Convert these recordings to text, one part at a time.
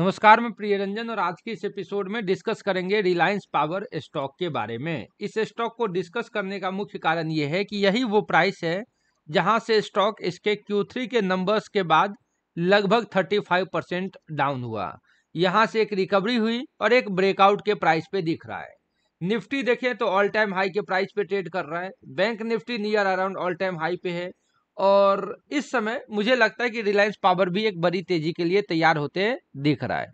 नमस्कार मैं प्रिय रंजन और आज के इस एपिसोड में डिस्कस करेंगे रिलायंस पावर स्टॉक के बारे में इस स्टॉक को डिस्कस करने का मुख्य कारण ये है कि यही वो प्राइस है जहां से स्टॉक इसके Q3 के नंबर्स के बाद लगभग 35 परसेंट डाउन हुआ यहां से एक रिकवरी हुई और एक ब्रेकआउट के प्राइस पे दिख रहा है निफ्टी देखें तो ऑल टाइम हाई के प्राइस पे ट्रेड कर रहा है bank Nifty near around all time high पे है और इस समय मुझे लगता है कि रिलायंस पावर भी एक बड़ी तेजी के लिए तैयार होते दिख रहा है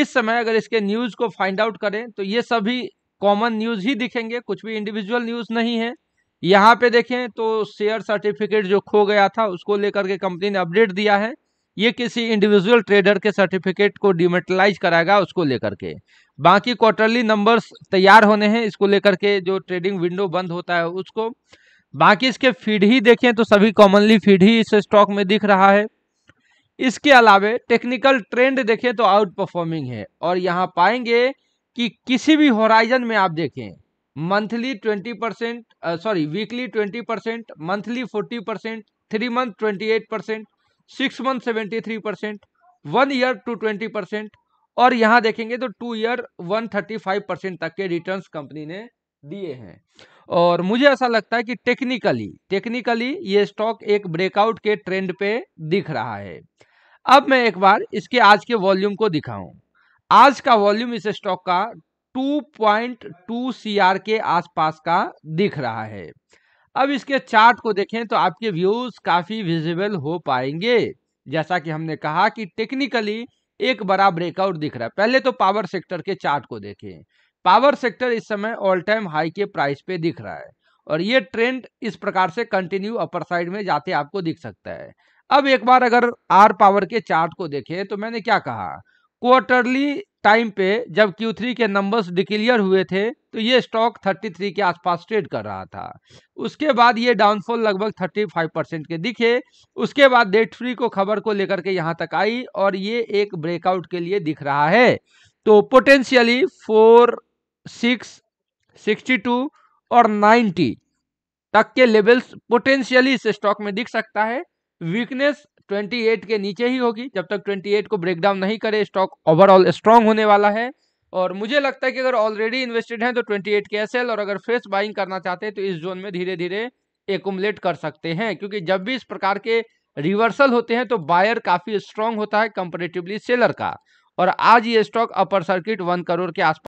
इस समय अगर इसके न्यूज़ को फाइंड आउट करें तो ये सभी कॉमन न्यूज़ ही दिखेंगे कुछ भी इंडिविजुअल न्यूज़ नहीं है यहाँ पे देखें तो शेयर सर्टिफिकेट जो खो गया था उसको लेकर के कंपनी ने अपडेट दिया है ये किसी इंडिविजुअल ट्रेडर के सर्टिफिकेट को डिमेटलाइज कराएगा उसको लेकर के बाकी क्वार्टरली नंबर्स तैयार होने हैं इसको लेकर के जो ट्रेडिंग विंडो बंद होता है उसको बाकी इसके फीड ही देखें तो सभी कॉमनली फीड ही इस स्टॉक में दिख रहा है इसके अलावे टेक्निकल ट्रेंड देखें तो आउट परफॉर्मिंग है और यहाँ पाएंगे कि किसी भी होराइजन में आप देखें monthly twenty percent sorry weekly twenty percent monthly forty percent three month twenty eight percent six month seventy three percent one year two twenty percent और यहाँ देखेंगे तो two year one thirty five percent तक के returns company ने दिए हैं और मुझे ऐसा लगता है कि टेक्निकली टेक्निकली ये स्टॉक एक ब्रेकआउट के ट्रेंड पे दिख रहा है अब मैं एक बार इसके आज के वॉल्यूम को दिखाऊं आज का वॉल्यूम इस स्टॉक का 2.2 पॉइंट के आसपास का दिख रहा है अब इसके चार्ट को देखें तो आपके व्यूज काफी विजिबल हो पाएंगे जैसा कि हमने कहा कि टेक्निकली एक बड़ा ब्रेकआउट दिख रहा है पहले तो पावर सेक्टर के चार्ट को देखें पावर सेक्टर इस समय ऑल टाइम हाई के प्राइस पे दिख रहा है और ये ट्रेंड इस प्रकार से कंटिन्यू अपर साइड में जाते आपको दिख सकता है अब एक बार अगर आर पावर के चार्ट को देखें तो मैंने क्या कहा क्वार्टरली टाइम पे जब Q3 के नंबर्स डिक्लियर हुए थे तो ये स्टॉक 33 के आसपास ट्रेड कर रहा था उसके बाद ये डाउनफॉल लगभग 35 परसेंट के दिखे उसके बाद डेट फ्री को खबर को लेकर के यहाँ तक आई और ये एक ब्रेकआउट के लिए दिख रहा है तो potentially four six sixty two और नाइन्टी तक के लेवल्स पोटेंशियली इस स्टॉक में दिख सकता है वीकनेस 28 के नीचे ही होगी जब तक 28 को ब्रेकडाउन नहीं करे स्टॉक ओवरऑल स्ट्रांग होने वाला है और मुझे लगता है कि अगर ऑलरेडी इन्वेस्टेड हैं तो 28 के एसएल और अगर फ्रेश बाइंग करना चाहते हैं तो इस जोन में धीरे धीरे एकुमलेट कर सकते हैं क्योंकि जब भी इस प्रकार के रिवर्सल होते हैं तो बायर काफ़ी स्ट्रांग होता है कंपेरेटिवली सेलर का और आज ये stock upper circuit one crore के आसपास